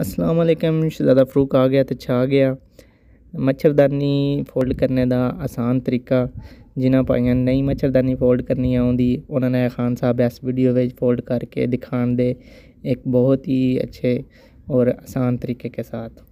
असलम शहजादा फ्रूक आ गया तो छा गया ਮੱਛਰਦਾਨੀ ਫੋਲਡ ਕਰਨੇ ਦਾ ਆਸਾਨ ਤਰੀਕਾ ਜਿਨ੍ਹਾਂ ਭਾਈਆਂ ਨੂੰ ਨਹੀਂ ਮੱਛਰਦਾਨੀ ਫੋਲਡ ਕਰਨੀ ਆਉਂਦੀ ਉਹਨਾਂ ਨੇ ਖਾਨ ਸਾਹਿਬ ਇਸ ਵੀਡੀਓ ਵਿੱਚ ਫੋਲਡ ਕਰਕੇ ਦਿਖਾਣ ਦੇ ਇੱਕ ਬਹੁਤ ਹੀ ਅੱਛੇ ਔਰ ਆਸਾਨ ਤਰੀਕੇ ਕੇ ਸਾਥ